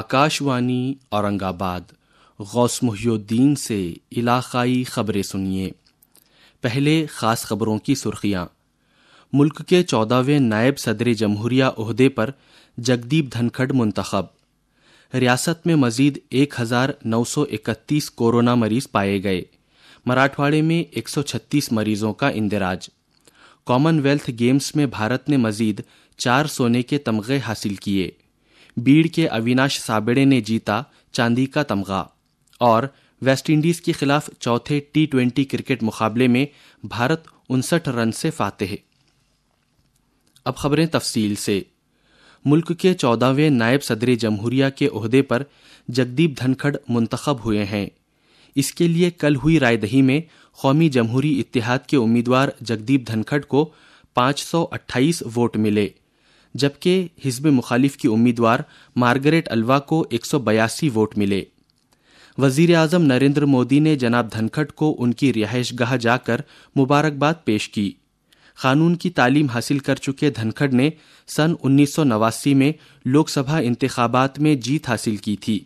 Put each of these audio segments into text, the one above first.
आकाशवाणी औरंगाबाद गौस मुहिउद्दीन से इलाकाई खबरें सुनिए पहले ख़ास खबरों की सुर्खियाँ मुल्क के चौदहवें नायब सदर जमहूरिया अहदे पर जगदीप धनखड़ मुंतखब रियासत में मजीद 1931 कोरोना मरीज पाए गए मराठवाड़े में 136 मरीजों का इंदिराज कॉमनवेल्थ गेम्स में भारत ने मजीद चार सोने के तमगे हासिल किए बीड़ के अविनाश साबेड़े ने जीता चांदी का तमगा और वेस्टइंडीज के खिलाफ चौथे टी ट्वेंटी क्रिकेट मुकाबले में भारत उनसठ रन से फातेह अब खबरें तफसील से मुल्क के चौदहवें नायब सदर जमहूरिया के अहदे पर जगदीप धनखड़ मुंतखब हुए हैं इसके लिए कल हुई रायदही में कौमी जमहूरी इतिहाद के उम्मीदवार जगदीप धनखड़ को 528 वोट मिले जबकि हिजब मुखालिफ की उम्मीदवार मार्गरेट अल्वा को एक सौ बयासी वोट मिले वजीर अजम नरेंद्र मोदी ने जनाब धनखड़ को उनकी रिहाइश गाह जाकर मुबारकबाद पेश की कानून की तालीम हासिल कर चुके धनखड़ ने सन उन्नीस सौ नवासी में लोकसभा इंतबात में जीत हासिल की थी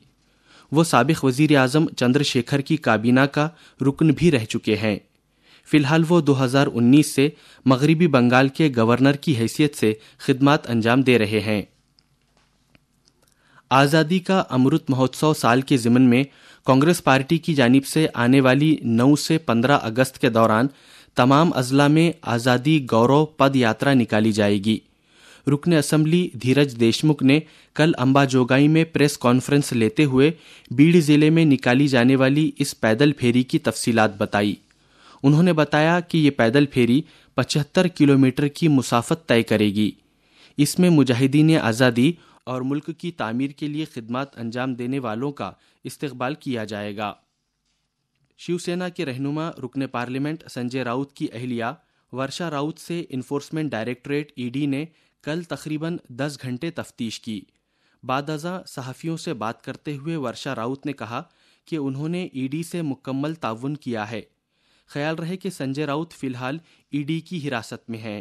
वो सबक वजीर अजम चंद्रशेखर की काबीना का रुकन भी रह चुके हैं फिलहाल वो 2019 से मगरबी बंगाल के गवर्नर की हैसियत से खिदमत अंजाम दे रहे हैं आज़ादी का अमृत महोत्सव साल के ज़िमन में कांग्रेस पार्टी की जानिब से आने वाली 9 से 15 अगस्त के दौरान तमाम अजला में आज़ादी गौरव पद यात्रा निकाली जाएगी रुकन असम्बली धीरज देशमुख ने कल अम्बा जोगाई में प्रेस कॉन्फ्रेंस लेते हुए बीड़ जिले में निकाली जाने वाली इस पैदल फेरी की तफसीलात बताई उन्होंने बताया कि ये पैदल फेरी 75 किलोमीटर की मुसाफत तय करेगी इसमें मुजाहिदीन आज़ादी और मुल्क की तामीर के लिए खिदमत अंजाम देने वालों का इस्तबाल किया जाएगा शिवसेना के रहनुमा रुकन पार्लियामेंट संजय राउत की अहलिया वर्षा राउत से इन्फोर्समेंट डायरेक्टरेट ईडी ने कल तकरीबन 10 घंटे तफ्तीश की अजा सहाफ़ियों से बात करते हुए वर्षा राउत ने कहा कि उन्होंने ईडी से मुकम्मल ताउन किया है ख्याल रहे कि संजय राउत फिलहाल ईडी e की हिरासत में है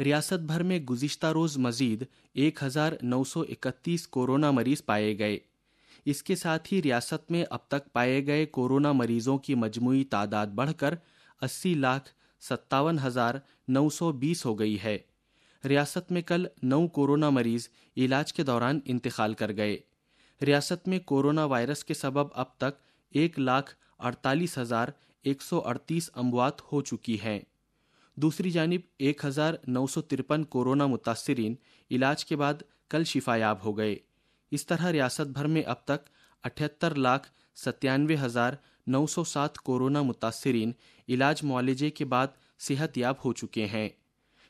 रियासत भर में गुज्त रोज मजीद 1931 कोरोना मरीज पाए गए इसके साथ ही रियासत में अब तक पाए गए कोरोना मरीजों की मजमू तादाद बढ़कर अस्सी लाख सत्तावन हजार नौ सौ बीस हो गई है रियासत में कल नौ कोरोना मरीज इलाज के दौरान इंतकाल कर गए रियासत में कोरोना वायरस के सबब अब तक एक लाख अड़तालीस हजार एक सौ अड़तीस अमवात हो चुकी हैं दूसरी जानब एक हजार नौ सौ तिरपन कोरोना मुतासरीन इलाज के बाद कल शिफायाब हो गए इस तरह रियासत भर में अब तक अठहत्तर लाख सत्तानवे हजार नौ सौ सात कोरोना मुतासरीन इलाज मुआलजे के बाद सेहत याब हो चुके हैं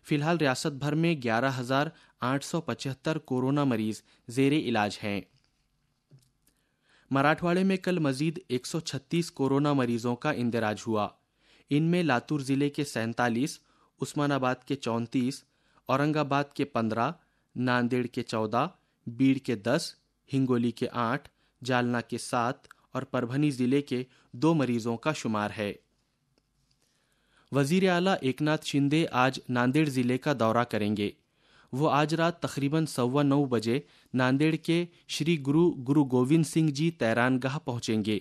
फिलहाल रियासत भर में ग्यारह हजार आठ सौ पचहत्तर कोरोना मरीज जेर इलाज हैं मराठवाड़े में कल मजीद 136 कोरोना मरीजों का इंदिराज हुआ इनमें लातूर जिले के सैंतालीस उस्मानाबाद के चौंतीस औरंगाबाद के पंद्रह नांदेड़ के चौदह बीड़ के दस हिंगोली के आठ जालना के सात और परभनी जिले के दो मरीजों का शुमार है वजीर अला एकनाथ शिंदे आज नांदेड़ जिले का दौरा करेंगे वो आज रात तकरीबन सवा नौ बजे नांदेड़ के श्री गुरु गुरु गोविंद सिंह जी तैरानगाह पहुंचेंगे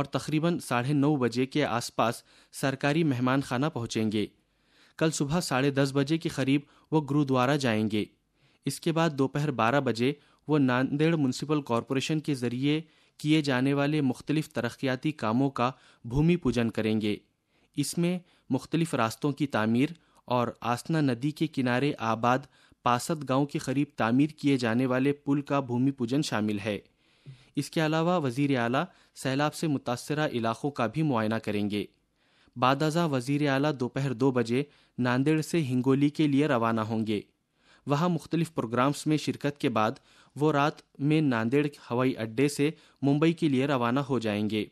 और तकरीबन साढ़े नौ बजे के आसपास सरकारी मेहमान खाना पहुंचेंगे कल सुबह साढ़े दस बजे के करीब वो गुरुद्वारा जाएंगे इसके बाद दोपहर बारह बजे वो नांदेड़ म्यूनसिपल कॉरपोरेशन के ज़रिए किए जाने वाले मुख्तलिफ़ तरक्याती कामों का भूमि पूजन करेंगे इसमें मुख्तलिफ़ रास्तों की तामीर और आसना नदी के किनारे आबाद पासद गांव के करीब तामीर किए जाने वाले पुल का भूमि पूजन शामिल है इसके अलावा वजीर अला सैलाब से मुतासर इलाकों का भी मुआयना करेंगे अजा वजीर अला दोपहर दो बजे नांदेड़ से हिंगोली के लिए रवाना होंगे वहाँ मुख्तलिफ प्रोग्राम्स में शिरकत के बाद वो रात में नांदेड़ हवाई अड्डे से मुंबई के लिए रवाना हो जाएंगे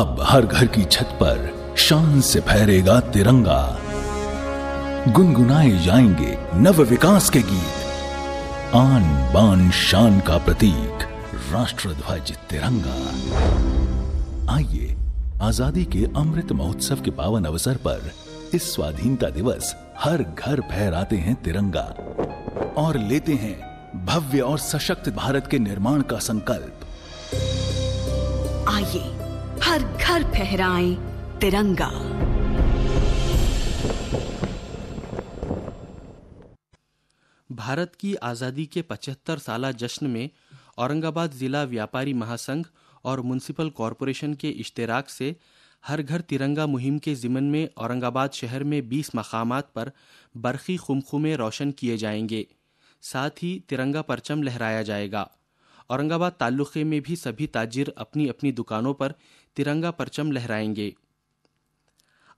अब हर घर की छत पर शान से फहरेगा तिरंगा गुनगुनाए जाएंगे नव विकास के गीत आन बान शान का प्रतीक राष्ट्रध्वज तिरंगा आइए आजादी के अमृत महोत्सव के पावन अवसर पर इस स्वाधीनता दिवस हर घर फहराते हैं तिरंगा और लेते हैं भव्य और सशक्त भारत के निर्माण का संकल्प आइए हर घर फहराएं तिरंगा भारत की आज़ादी के 75 साल जश्न में औरंगाबाद ज़िला व्यापारी महासंघ और म्यूनसिपल कॉरपोरेशन के इश्तराक से हर घर तिरंगा मुहिम के ज़िमन में औरंगाबाद शहर में 20 मकाम पर बर्फी खुमखुमे रोशन किए जाएंगे साथ ही तिरंगा परचम लहराया जाएगा औरंगाबाद ताल्लुक़े में भी सभी ताजिर अपनी अपनी दुकानों पर तिरंगा परचम लहराएंगे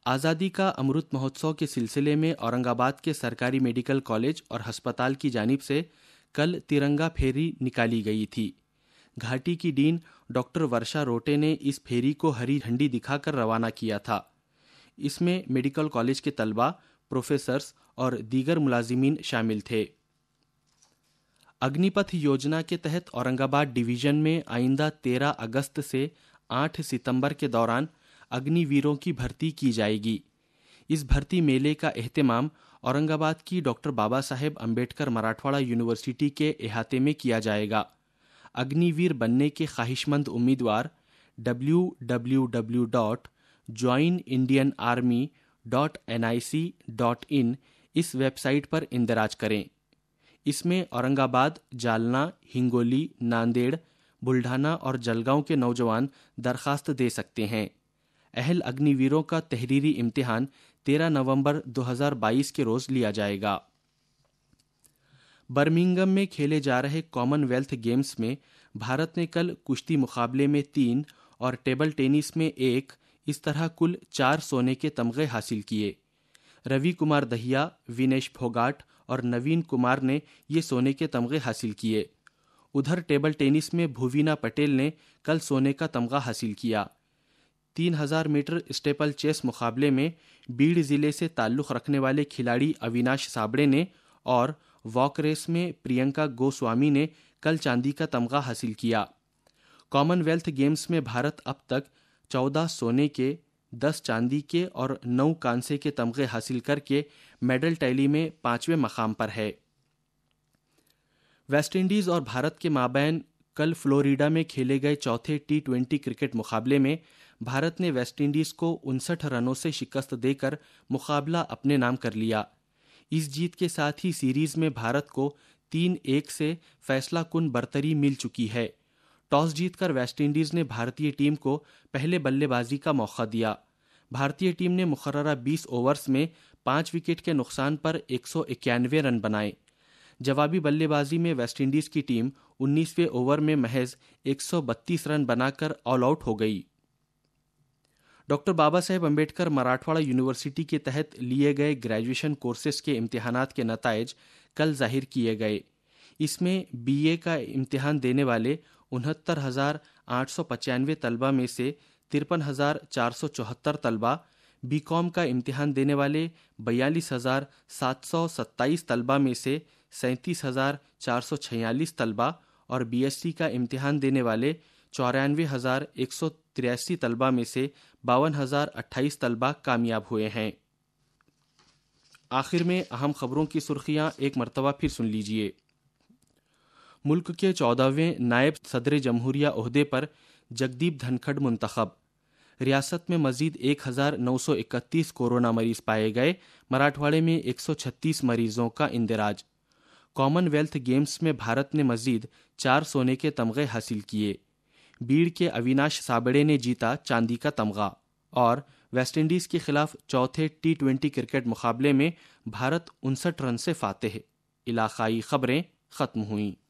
आज़ादी का अमृत महोत्सव के सिलसिले में औरंगाबाद के सरकारी मेडिकल कॉलेज और अस्पताल की जानिब से कल तिरंगा फेरी निकाली गई थी घाटी की डीन डॉक्टर वर्षा रोटे ने इस फेरी को हरी झंडी दिखाकर रवाना किया था इसमें मेडिकल कॉलेज के तलबा प्रोफेसर्स और दीगर मुलाजिमीन शामिल थे अग्निपथ योजना के तहत औरंगाबाद डिवीजन में आइंदा 13 अगस्त से 8 सितंबर के दौरान अग्निवीरों की भर्ती की जाएगी इस भर्ती मेले का अहतमाम औरंगाबाद की डॉक्टर बाबा साहेब अम्बेडकर मराठवाड़ा यूनिवर्सिटी के अहाते में किया जाएगा अग्निवीर बनने के ख्वाहिशमंद उम्मीदवार W W W dot join Indian army dot N I C dot in इस वेबसाइट पर इंदराज करें इसमें औरंगाबाद जालना हिंगोली नांदेड़ बुल्ढाना और जलगांव के नौजवान दरखास्त दे सकते हैं अहल अग्निवीरों का तहरीरी इम्तिहान 13 नवंबर 2022 के रोज लिया जाएगा बर्मिंगम में खेले जा रहे कॉमनवेल्थ गेम्स में भारत ने कल कुश्ती मुकाबले में तीन और टेबल टेनिस में एक इस तरह कुल चार सोने के तमगे हासिल किए रवि कुमार दहिया विनेश फोगाट और नवीन कुमार ने ये सोने के तमगे हासिल किए उधर टेबल टेनिस में भुवीना पटेल ने कल सोने का तमगा हासिल किया तीन हजार मीटर स्टेपल चेस मुकाबले में बीड़ जिले से ताल्लुक़ रखने वाले खिलाड़ी अविनाश साबड़े ने और वॉक रेस में प्रियंका गोस्वामी ने कल चांदी का तमगा हासिल किया कॉमनवेल्थ गेम्स में भारत अब तक चौदह सोने के दस चांदी के और नौ कांसे के तमगे हासिल करके मेडल टैली में पांचवें मकाम पर है वेस्टइंडीज़ और भारत के माबैन कल फ्लोरिडा में खेले गए चौथे टी ट्वेंटी क्रिकेट मुकाबले में भारत ने वेस्टइंडीज को उनसठ रनों से शिकस्त देकर मुकाबला अपने नाम कर लिया इस जीत के साथ ही सीरीज में भारत को तीन एक से फैसला कुन बर्तरी मिल चुकी है टॉस जीतकर वेस्टइंडीज ने भारतीय टीम को पहले बल्लेबाजी का मौका दिया भारतीय टीम ने मुकर्रा 20 ओवर्स में पाँच विकेट के नुकसान पर एक रन बनाए जवाबी बल्लेबाजी में वेस्टइंडीज की टीम 19वें ओवर में महज 132 रन बनाकर ऑल आउट हो गई डॉक्टर बाबा साहेब अम्बेडकर मराठवाड़ा यूनिवर्सिटी के तहत लिए गए ग्रेजुएशन कोर्सेज के इम्तहान के नतज कल जाहिर किए गए इसमें बीए का इम्तहान देने वाले उनहत्तर हज़ार आठ सौ पचानवे तलबा में से तिरपन हज़ार चार सौ चौहत्तर तलबा बी कॉम का इम्तहान देने वाले बयालीस हज़ार सात सौ सत्ताईस तलबा में से सैंतीस हज़ार चार सौ छियालीस तलबा और बी का इम्तहान देने वाले चौरानवे हजार एक सौ तिरासी तलबा में से बावन हजार अट्ठाईस तलबा कामयाब हुए हैं आखिर में अहम खबरों की सुर्खियां एक मरतबा फिर सुन लीजिए मुल्क के चौदहवें नायब सदर जमहूरिया अहदे पर जगदीप धनखड़ मुंतखब रियासत में मजीद एक हजार नौ सौ इकतीस कोरोना मरीज पाए गए मराठवाड़े में एक सौ छत्तीस मरीजों का इंदिराज कॉमनवेल्थ गेम्स में भारत ने मजीद चार सोने के तमगे हासिल किए बीड़ के अविनाश साबड़े ने जीता चांदी का तमगा और वेस्टइंडीज के खिलाफ चौथे टी ट्वेंटी क्रिकेट मुकाबले में भारत उनसठ रन से फाते है इलाकाई खबरें खत्म हुईं